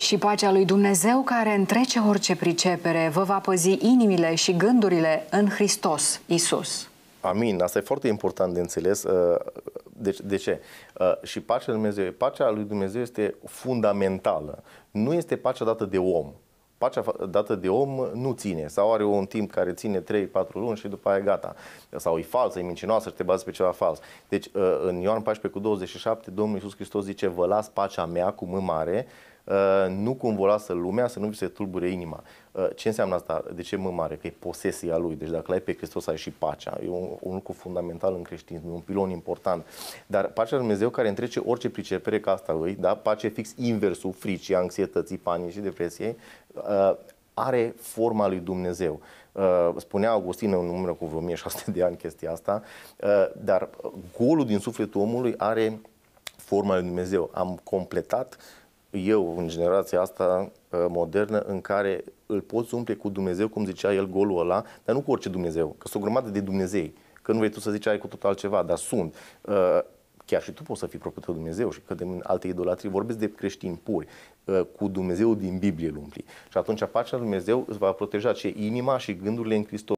Și pacea lui Dumnezeu, care întrece orice pricepere, vă va păzi inimile și gândurile în Hristos Isus. Amin. Asta e foarte important de înțeles. Uh, de, deci, de ce? Uh, și pacea lui Dumnezeu. Pacea lui Dumnezeu este fundamentală. Nu este pacea dată de om. Pacea dată de om nu ține sau are un timp care ține 3-4 luni și după aia gata. Sau e falsă, e mincinoasă și te bazezi pe ceva fals. Deci uh, în Ioan 14 cu 27 Domnul Iisus Hristos zice vă las pacea mea cu mă mare Uh, nu cumva lasă lumea să nu vi se tulbure inima. Uh, ce înseamnă asta? De ce mă mare? Că e posesia lui. Deci dacă l-ai pe Hristos, ai și pacea. E un, un lucru fundamental în creștinism, un pilon important. Dar pacea lui Dumnezeu care întrece orice pricepere ca asta lui, da? pace fix inversul fricii, anxietății, panii și depresiei, uh, are forma lui Dumnezeu. Spunea Augustin în numără cu vreo 1600 de ani chestia asta, dar golul din sufletul omului are forma lui Dumnezeu. Am completat eu, în generația asta ă, modernă, în care îl poți umple cu Dumnezeu, cum zicea el, golul ăla, dar nu cu orice Dumnezeu, că sunt o grămadă de Dumnezei, că nu vrei tu să zici ai cu tot altceva, dar sunt. Ă, chiar și tu poți să fii propriul tău Dumnezeu și că în alte idolatrii. Vorbesc de creștini puri, ă, cu Dumnezeu din Biblie îl umpli. Și atunci pacea Dumnezeu îți va proteja ce inima și gândurile în Hristos.